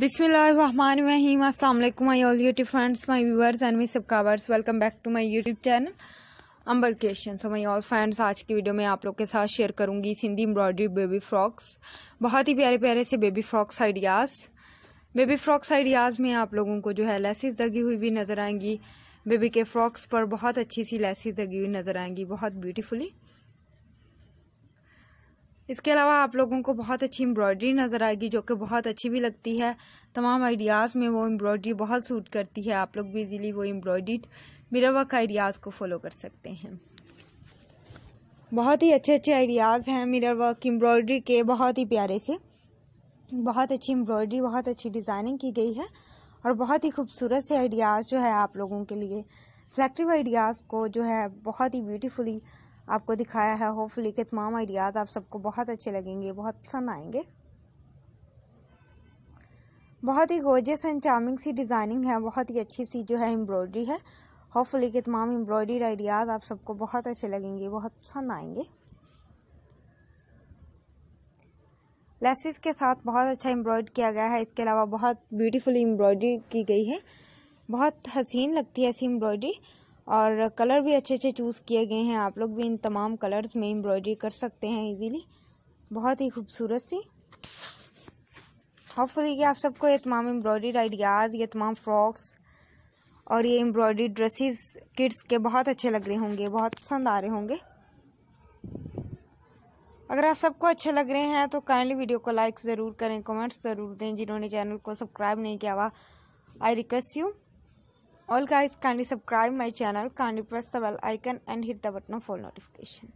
बिसमीम अल्लाम my all YouTube friends my viewers and me subscribers welcome back to my YouTube channel Amber creation so my all friends आज की video में आप लोग के साथ शेयर करूंगी सिंधी एम्ब्रॉयडरी बेबी फ्रॉक्स बहुत ही प्यारे प्यारे से baby frocks ideas baby frocks ideas में आप लोगों को जो है लेसिस लगी हुई भी नज़र आएंगी बेबी के फ्रॉक्स पर बहुत अच्छी सी लेसिस लगी हुई नज़र आएंगी बहुत ब्यूटीफुली इसके अलावा आप लोगों को बहुत अच्छी एम्ब्रॉयडरी नज़र आएगी जो कि बहुत अच्छी भी लगती है तमाम आइडियाज़ में वो एम्ब्रॉयडरी बहुत सूट करती है आप लोग भी इजीली वो एम्ब्रॉयडरी मेरा वक्त आइडियाज़ को फॉलो कर सकते हैं बहुत ही अच्छे अच्छे आइडियाज़ हैं मेरा वर्क एम्ब्रॉयडरी के बहुत ही प्यारे से बहुत अच्छी एम्ब्रॉयडरी बहुत अच्छी डिज़ाइनिंग की गई है और बहुत ही खूबसूरत से आइडियाज़ जो है आप लोगों के लिए सेलेक्टिव आइडियाज़ को जो है बहुत ही ब्यूटीफुली आपको दिखाया है होपफुली के तमाम आइडियाज़ आप सबको बहुत अच्छे लगेंगे बहुत पसंद आएंगे बहुत ही गोजस एंड चार्मिंग सी डिज़ाइनिंग है बहुत ही अच्छी सी जो है एम्ब्रॉयडरी है होपफुली के तमाम एम्ब्रॉयडरी आइडियाज़ आप सबको बहुत अच्छे लगेंगे बहुत पसंद आएंगे लेसिस के साथ बहुत अच्छा एम्ब्रॉयड किया गया है इसके अलावा बहुत ब्यूटीफुली एम्ब्रॉयडरी की गई है बहुत हसीन लगती है ऐसी एम्ब्रॉयडरी और कलर भी अच्छे अच्छे चूज़ किए गए हैं आप लोग भी इन तमाम कलर्स में एम्ब्रॉयडरी कर सकते हैं इजीली बहुत ही खूबसूरत सी होपफुली कि आप सबको ये तमाम एम्ब्रॉयडरी आइडियाज़ ये तमाम फ्रॉक्स और ये एम्ब्रॉयडरी ड्रेसेस किड्स के बहुत अच्छे लग रहे होंगे बहुत पसंद आ रहे होंगे अगर आप सबको अच्छे लग रहे हैं तो काइंडली वीडियो को लाइक ज़रूर करें कमेंट्स ज़रूर दें जिन्होंने चैनल को सब्सक्राइब नहीं किया हुआ I request you All guys kindly subscribe my channel, kindly press the bell icon and hit the button for notification.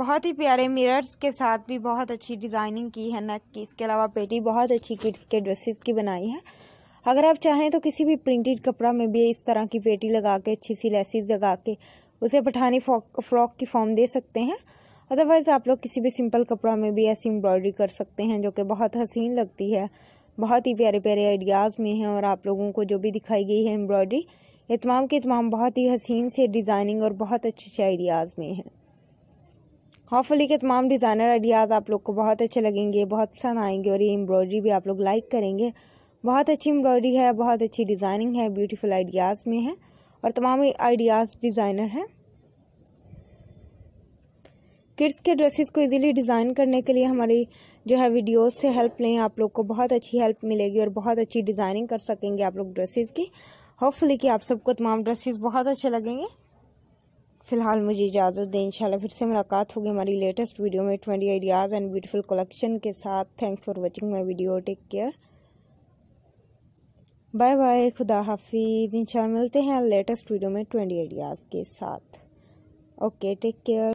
बहुत ही प्यारे मिरर्स के साथ भी बहुत अच्छी डिज़ाइनिंग की है नेक की इसके अलावा पेटी बहुत अच्छी किड्स के ड्रेसेस की बनाई है अगर आप चाहें तो किसी भी प्रिंटेड कपड़ा में भी इस तरह की पेटी लगा के अच्छी सी लेसिस लगा के उसे पठानी फ्रॉक की फॉर्म दे सकते हैं अदरवाइज़ आप लोग किसी भी सिंपल कपड़ा में भी ऐसी एम्ब्रॉयडरी कर सकते हैं जो कि बहुत हसीन लगती है बहुत ही प्यारे प्यारे आइडियाज़ में हैं और आप लोगों को जो भी दिखाई गई है एम्ब्रॉयडरी ये तमाम के तमाम बहुत ही हसीन से डिज़ाइनिंग और बहुत अच्छे अच्छे आइडियाज़ में हैं होपफुली के तमाम डिज़ाइनर आइडियाज़ आप लोग को बहुत अच्छे लगेंगे बहुत पसंद आएंगे और ये एम्ब्रॉयडरी भी आप लोग लाइक करेंगे बहुत अच्छी एम्ब्रॉयडरी है बहुत अच्छी डिज़ाइनिंग है ब्यूटीफुल आइडियाज़ में है और तमाम आइडियाज़ डिज़ाइनर हैं किड्स के ड्रेसेस को इजीली डिज़ाइन करने के लिए हमारी जो है वीडियोस से हेल्प लें आप लोग को बहुत अच्छी हेल्प मिलेगी और बहुत अच्छी डिज़ाइनिंग कर सकेंगे आप लोग ड्रेसेस की होपफुली कि आप सबको तमाम ड्रेसेस बहुत अच्छे लगेंगे फ़िलहाल मुझे इजाज़त दें इंशाल्लाह फिर से मुलाकात होगी हमारी लेटेस्ट वीडियो में twenty ideas and beautiful collection के साथ thanks for watching my video take care bye bye खुदा हाफिज़ इंशाल्लाह मिलते हैं लेटेस्ट वीडियो में ट्वेंटी आइडियाज़ के साथ ओके टेक केयर